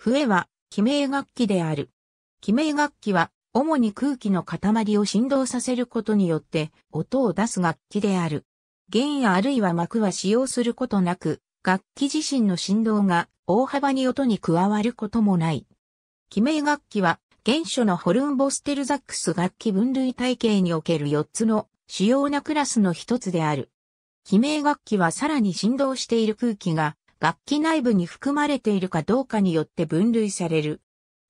笛は、記名楽器である。記名楽器は、主に空気の塊を振動させることによって、音を出す楽器である。弦やあるいは膜は使用することなく、楽器自身の振動が大幅に音に加わることもない。記名楽器は、原初のホルンボステルザックス楽器分類体系における4つの主要なクラスの一つである。記名楽器はさらに振動している空気が楽器内部に含まれているかどうかによって分類される。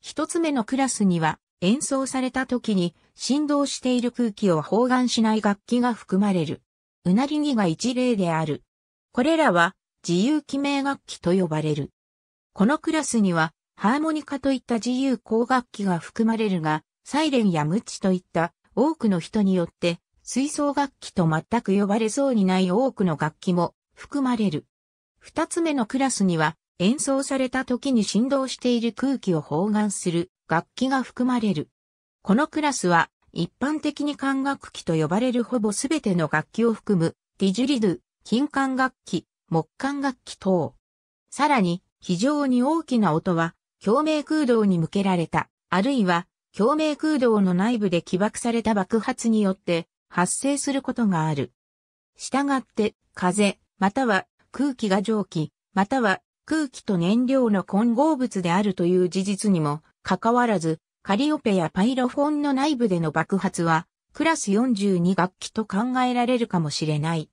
一つ目のクラスには、演奏された時に振動している空気を包含しない楽器が含まれる。うなりぎが一例である。これらは自由記名楽器と呼ばれる。このクラスにはハーモニカといった自由工楽器が含まれるが、サイレンやムチといった多くの人によって吹奏楽器と全く呼ばれそうにない多くの楽器も含まれる。二つ目のクラスには、演奏された時に振動している空気を包含する楽器が含まれる。このクラスは、一般的に管楽器と呼ばれるほぼすべての楽器を含む、ディジュリドゥ、金管楽器、木管楽器等。さらに、非常に大きな音は、共鳴空洞に向けられた、あるいは、共鳴空洞の内部で起爆された爆発によって、発生することがある。したがって、風、または空気が蒸気、または空気と燃料の混合物であるという事実にもかかわらず、カリオペやパイロフォンの内部での爆発は、クラス42楽器と考えられるかもしれない。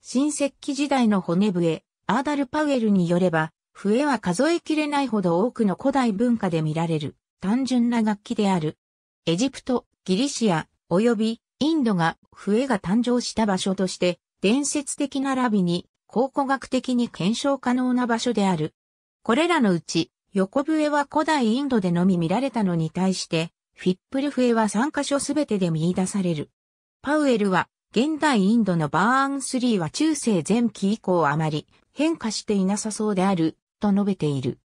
新石器時代の骨笛、アーダル・パウエルによれば、笛は数えきれないほど多くの古代文化で見られる単純な楽器である。エジプト、ギリシア、及びインドが笛が誕生した場所として伝説的なラビに考古学的に検証可能な場所である。これらのうち、横笛は古代インドでのみ見られたのに対して、フィップル笛は3カ所すべてで見出される。パウエルは、現代インドのバーン3は中世前期以降あまり変化していなさそうである、と述べている。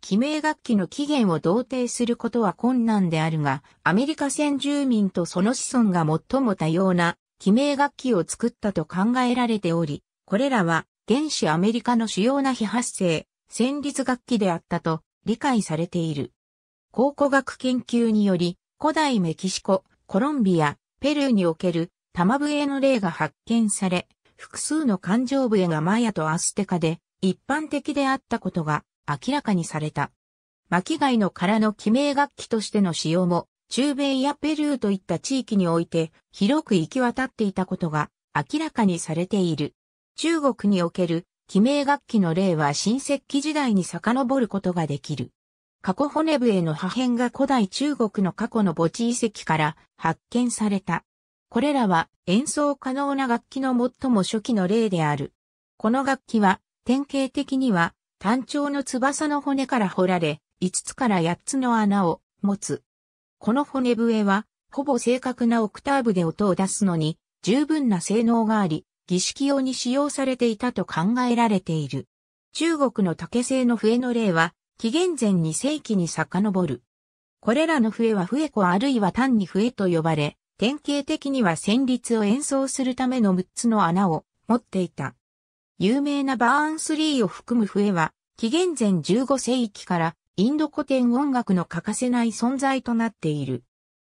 記名楽器の起源を同定することは困難であるが、アメリカ先住民とその子孫が最も多様な記名楽器を作ったと考えられており、これらは原始アメリカの主要な非発生、旋律楽器であったと理解されている。考古学研究により、古代メキシコ、コロンビア、ペルーにおける玉笛の例が発見され、複数の感情笛がマヤとアステカで一般的であったことが明らかにされた。巻貝の殻の記名楽器としての使用も、中米やペルーといった地域において広く行き渡っていたことが明らかにされている。中国における記名楽器の例は新石器時代に遡ることができる。過去骨笛の破片が古代中国の過去の墓地遺跡から発見された。これらは演奏可能な楽器の最も初期の例である。この楽器は典型的には単調の翼の骨から掘られ、5つから8つの穴を持つ。この骨笛はほぼ正確なオクターブで音を出すのに十分な性能があり、儀式用に使用されていたと考えられている。中国の竹製の笛の例は、紀元前2世紀に遡る。これらの笛は笛子あるいは単に笛と呼ばれ、典型的には旋律を演奏するための6つの穴を持っていた。有名なバーンスリーを含む笛は、紀元前15世紀からインド古典音楽の欠かせない存在となっている。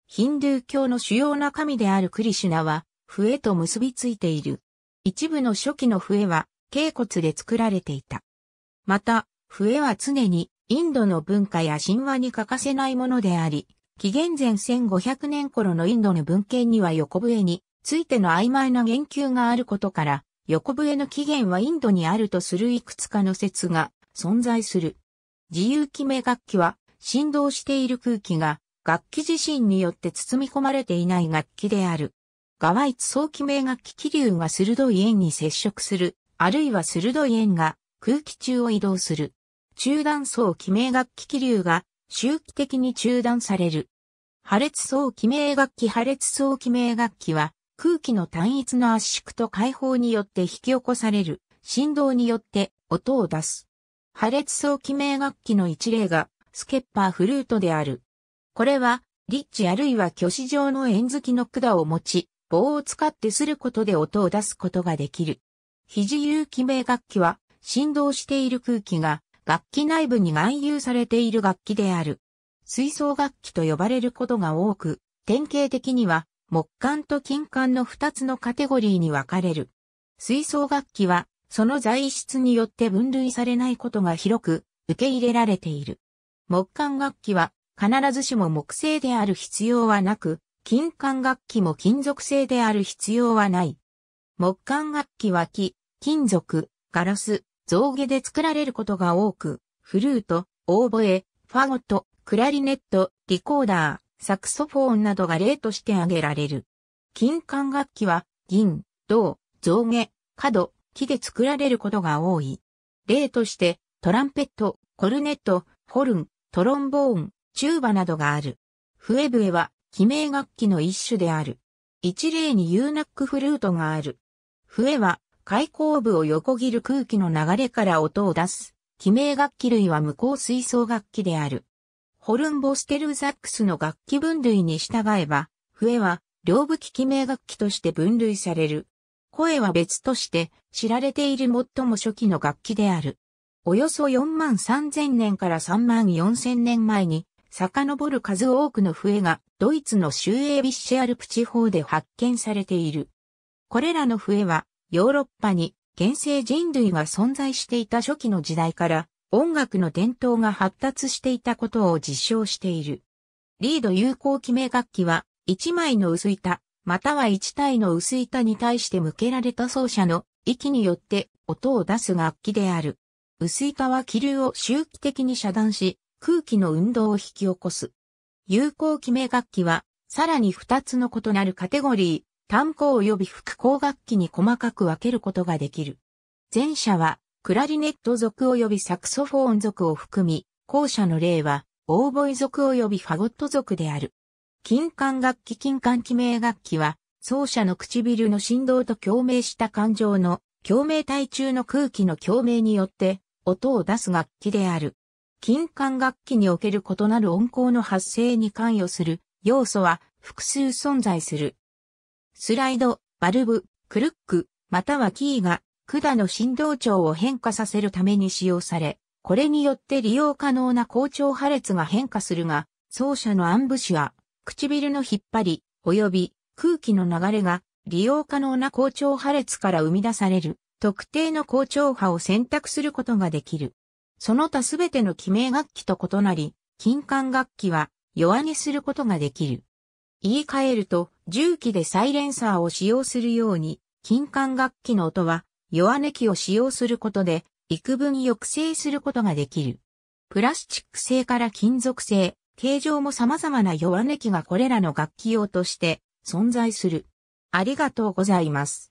ヒンドゥー教の主要な神であるクリシュナは、笛と結びついている。一部の初期の笛は頸骨で作られていた。また、笛は常にインドの文化や神話に欠かせないものであり、紀元前1500年頃のインドの文献には横笛についての曖昧な言及があることから、横笛の起源はインドにあるとするいくつかの説が存在する。自由決め楽器は振動している空気が楽器自身によって包み込まれていない楽器である。ガワイツ早期名楽器気流が鋭い円に接触する、あるいは鋭い円が空気中を移動する。中断層気名楽器気流が周期的に中断される。破裂層気名楽器破裂層気名楽器は空気の単一の圧縮と解放によって引き起こされる振動によって音を出す。破裂層気名楽器の一例がスケッパーフルートである。これはリッチあるいは虚子状の円付きの管を持ち、棒を使ってすることで音を出すことができる。肘有機名楽器は振動している空気が楽器内部に含有されている楽器である。吹奏楽器と呼ばれることが多く、典型的には木管と金管の2つのカテゴリーに分かれる。吹奏楽器はその材質によって分類されないことが広く受け入れられている。木管楽器は必ずしも木製である必要はなく、金管楽器も金属製である必要はない。木管楽器は木、金属、ガラス、造毛で作られることが多く、フルート、オーボエ、ファゴット、クラリネット、リコーダー、サクソフォーンなどが例として挙げられる。金管楽器は銀、銅、造毛、角、木で作られることが多い。例として、トランペット、コルネット、ホルン、トロンボーン、チューバなどがある。笛笛は記名楽器の一種である。一例にユーナックフルートがある。笛は、開口部を横切る空気の流れから音を出す。記名楽器類は無効吹奏楽器である。ホルンボステルザックスの楽器分類に従えば、笛は両武器記名楽器として分類される。声は別として知られている最も初期の楽器である。およそ4万3000年から3万4000年前に遡る数多くの笛がドイツのシューエービッシェアルプ地方で発見されている。これらの笛はヨーロッパに原生人類が存在していた初期の時代から音楽の伝統が発達していたことを実証している。リード有効記名楽器は1枚の薄板、または1体の薄板に対して向けられた奏者の息によって音を出す楽器である。薄板は気流を周期的に遮断し、空気の運動を引き起こす。有効記名楽器は、さらに二つの異なるカテゴリー、単行及び複行楽器に細かく分けることができる。前者は、クラリネット族及びサクソフォーン族を含み、後者の例は、オーボイ族及びファゴット族である。金管楽器金管記名楽器は、奏者の唇の振動と共鳴した感情の共鳴体中の空気の共鳴によって音を出す楽器である。金管楽器における異なる音効の発生に関与する要素は複数存在する。スライド、バルブ、クルック、またはキーが管の振動調を変化させるために使用され、これによって利用可能な高調破裂が変化するが、奏者の暗部ュは唇の引っ張り、及び空気の流れが利用可能な高調破裂から生み出される特定の高調波を選択することができる。その他すべての記名楽器と異なり、金管楽器は弱音することができる。言い換えると、重機でサイレンサーを使用するように、金管楽器の音は弱音器を使用することで、幾分抑制することができる。プラスチック製から金属製、形状も様々な弱音器がこれらの楽器用として存在する。ありがとうございます。